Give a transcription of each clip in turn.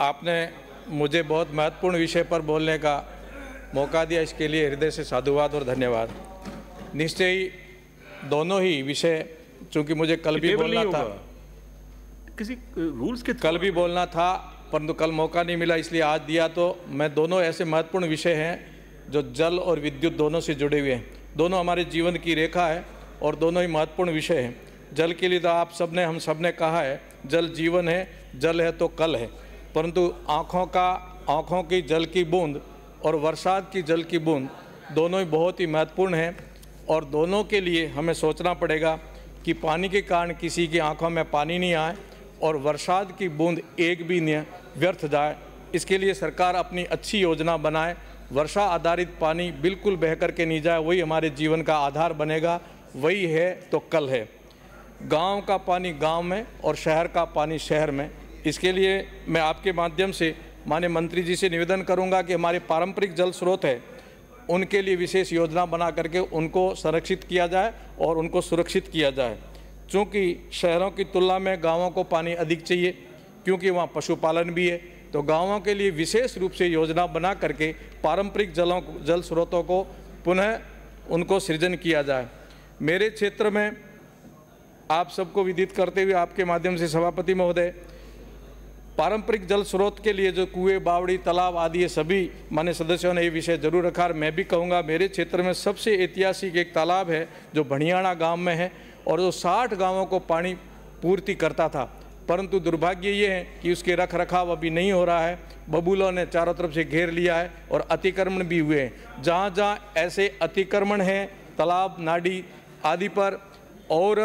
आपने मुझे बहुत महत्वपूर्ण विषय पर बोलने का मौका दिया इसके लिए हृदय से साधुवाद और धन्यवाद निश्चय ही दोनों ही विषय चूंकि मुझे कल भी बोलना था किसी रूल्स के कल भी बोलना था परंतु कल मौका नहीं मिला इसलिए आज दिया तो मैं दोनों ऐसे महत्वपूर्ण विषय हैं जो जल और विद्युत दोनों से जुड़े हुए हैं दोनों हमारे जीवन की रेखा है और दोनों ही महत्वपूर्ण विषय हैं जल के लिए तो आप सबने हम सब ने कहा है जल जीवन है जल है तो कल है परंतु आँखों का आँखों की जल की बूंद और बरसात की जल की बूंद दोनों ही बहुत ही महत्वपूर्ण हैं और दोनों के लिए हमें सोचना पड़ेगा कि पानी के कारण किसी की आंखों में पानी नहीं आए और बरसात की बूंद एक भी व्यर्थ जाए इसके लिए सरकार अपनी अच्छी योजना बनाए वर्षा आधारित पानी बिल्कुल बह कर के नहीं जाए वही हमारे जीवन का आधार बनेगा वही है तो कल है गांव का पानी गांव में और शहर का पानी शहर में इसके लिए मैं आपके माध्यम से माननीय मंत्री जी से निवेदन करूंगा कि हमारे पारंपरिक जल स्रोत है उनके लिए विशेष योजना बना करके उनको संरक्षित किया जाए और उनको सुरक्षित किया जाए चूँकि शहरों की तुलना में गाँवों को पानी अधिक चाहिए क्योंकि वहाँ पशुपालन भी है तो गाँवों के लिए विशेष रूप से योजना बना करके पारंपरिक जलों जल स्रोतों को पुनः उनको सृजन किया जाए मेरे क्षेत्र में आप सबको विदित करते हुए आपके माध्यम से सभापति महोदय पारंपरिक जल स्रोत के लिए जो कुएं बावड़ी तालाब आदि ये सभी मान्य सदस्यों ने ये विषय जरूर रखा और मैं भी कहूँगा मेरे क्षेत्र में सबसे ऐतिहासिक एक तालाब है जो भणियाणा गांव में है और जो 60 गांवों को पानी पूर्ति करता था परंतु दुर्भाग्य ये है कि उसके रख रखाव अभी नहीं हो रहा है बबूलों ने चारों तरफ से घेर लिया है और अतिक्रमण भी हुए हैं जहाँ जहाँ ऐसे अतिक्रमण हैं तालाब नाडी आदि पर और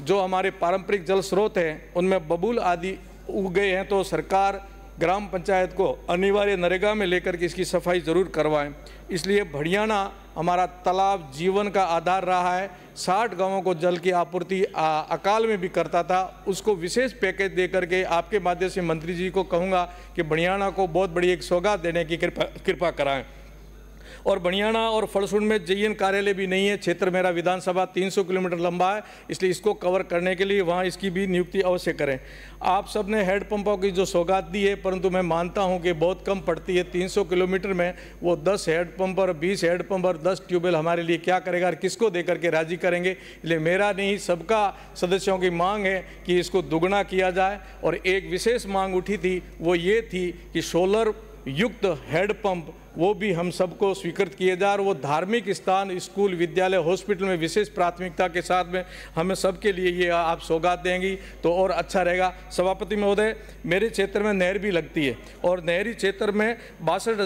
जो हमारे पारंपरिक जल स्रोत हैं उनमें बबूल आदि उग गए हैं तो सरकार ग्राम पंचायत को अनिवार्य नरेगा में लेकर के इसकी सफाई ज़रूर करवाएं इसलिए भड़ियाना हमारा तालाब जीवन का आधार रहा है साठ गांवों को जल की आपूर्ति अकाल में भी करता था उसको विशेष पैकेज दे करके आपके माध्यम से मंत्री जी को कहूँगा कि भड़ियाना को बहुत बड़ी एक सौगात देने की कृपा कृपा कराएँ और बनियाणा और फलसुंड में जे कार्यालय भी नहीं है क्षेत्र मेरा विधानसभा 300 किलोमीटर लंबा है इसलिए इसको कवर करने के लिए वहाँ इसकी भी नियुक्ति अवश्य करें आप सब ने हेडपम्पों की जो सौगात दी है परंतु मैं मानता हूँ कि बहुत कम पड़ती है तीन किलोमीटर में वो दस हेडपम्प और बीस हेडपम्प और दस ट्यूबवेल हमारे लिए क्या करेगा और किसको दे करके राजी करेंगे इसलिए मेरा नहीं सबका सदस्यों की मांग है कि इसको दुगना किया जाए और एक विशेष मांग उठी थी वो ये थी कि सोलर युक्त हैंडपम्प वो भी हम सबको स्वीकृत किए जाए और वो धार्मिक स्थान स्कूल विद्यालय हॉस्पिटल में विशेष प्राथमिकता के साथ में हमें सबके लिए ये आप सौगात देंगी तो और अच्छा रहेगा सभापति महोदय मेरे क्षेत्र में नहर भी लगती है और नहरी क्षेत्र में बासठ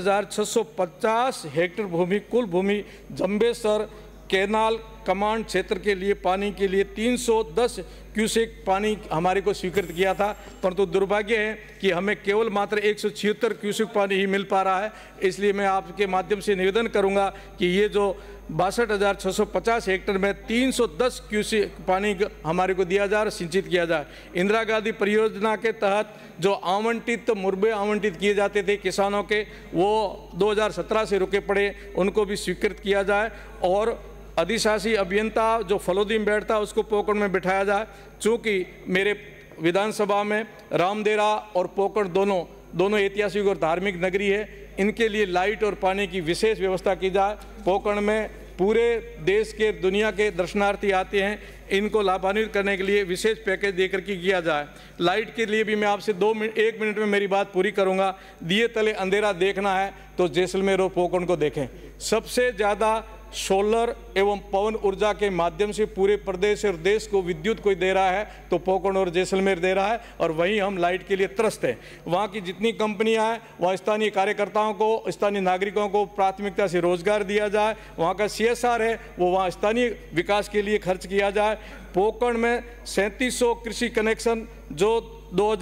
हेक्टेयर भूमि कुल भूमि जम्बेसर केनाल कमांड क्षेत्र के लिए पानी के लिए 310 से पानी हमारे को स्वीकृत किया था परंतु दुर्भाग्य है कि हमें केवल मात्र एक सौ छिहत्तर क्यूसिक पानी ही मिल पा रहा है इसलिए मैं आपके माध्यम से निवेदन करूंगा कि ये जो बासठ हज़ार छः सौ पचास हेक्टर में तीन सौ दस क्यूसिक पानी हमारे को दिया जाए और सिंचित किया जाए इंदिरा गांधी परियोजना के तहत जो आवंटित मुरबे आवंटित किए जाते थे किसानों के वो 2017 से रुके पड़े उनको भी स्वीकृत किया जाए और अधिशासी अभियंता जो फलोदी में बैठता है उसको पोकर में बिठाया जाए चूँकि मेरे विधानसभा में रामदेरा और पोकर दोनों दोनों ऐतिहासिक और धार्मिक नगरी है इनके लिए लाइट और पानी की विशेष व्यवस्था की जाए पोकण में पूरे देश के दुनिया के दर्शनार्थी आते हैं इनको लाभान्वित करने के लिए विशेष पैकेज देकर के किया जाए लाइट के लिए भी मैं आपसे दो मिनट एक मिनट में मेरी बात पूरी करूंगा दिए तले अंधेरा देखना है तो जैसलमेर और पोकण को देखें सबसे ज़्यादा सोलर एवं पवन ऊर्जा के माध्यम से पूरे प्रदेश और देश को विद्युत कोई दे रहा है तो पोकण और जैसलमेर दे रहा है और वहीं हम लाइट के लिए त्रस्त हैं वहाँ की जितनी कंपनियाँ हैं वहाँ स्थानीय कार्यकर्ताओं को स्थानीय नागरिकों को प्राथमिकता से रोजगार दिया जाए वहाँ का सी है वो वहाँ स्थानीय विकास के लिए खर्च किया जाए पोकण में सैंतीस कृषि कनेक्शन जो दो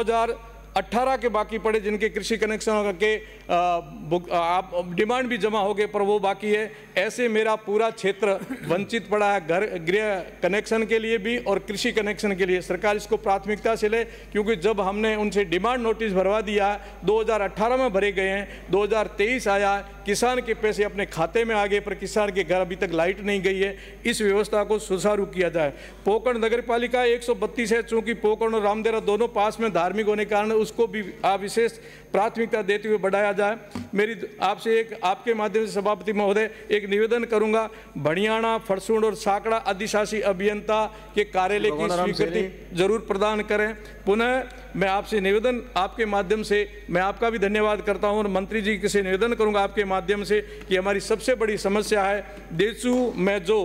हज़ार के बाकी पड़े जिनके कृषि कनेक्शनों के आप डिमांड भी जमा हो गए पर वो बाकी है ऐसे मेरा पूरा क्षेत्र वंचित पड़ा है घर गृह कनेक्शन के लिए भी और कृषि कनेक्शन के लिए सरकार इसको प्राथमिकता से ले क्योंकि जब हमने उनसे डिमांड नोटिस भरवा दिया 2018 में भरे गए हैं 2023 आया किसान के पैसे अपने खाते में आ गए पर किसान के घर अभी तक लाइट नहीं गई है इस व्यवस्था को सुचारू किया जाए पोकण नगर पालिका एक है चूँकि पोकण और रामदेरा दोनों पास में धार्मिक होने के कारण उसको भी विशेष प्राथमिकता देते हुए बढ़ाया जाए जाए मेरी आपसे एक आपके माध्यम से सभापति महोदय एक निवेदन करूंगा भड़ियाणा फरसूण और साकड़ा अधिशासी अभियंता के कार्यालय की स्वीकृति जरूर प्रदान करें पुनः मैं आपसे निवेदन आपके माध्यम से मैं आपका भी धन्यवाद करता हूं और मंत्री जी से निवेदन करूंगा आपके माध्यम से कि हमारी सबसे बड़ी समस्या है देसू में जो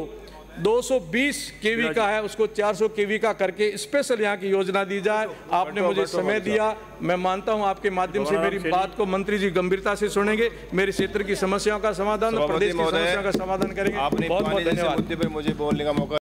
220 केवी का है उसको 400 केवी का करके स्पेशल यहाँ की योजना दी जाए तो आपने मुझे समय दिया मैं मानता हूँ आपके माध्यम से मेरी बात को मंत्री जी गंभीरता से सुनेंगे मेरे क्षेत्र की समस्याओं का समाधान प्रदेश की समस्याओं का समाधान करेंगे बहुत बहुत धन्यवाद मुझे बोलने का मौका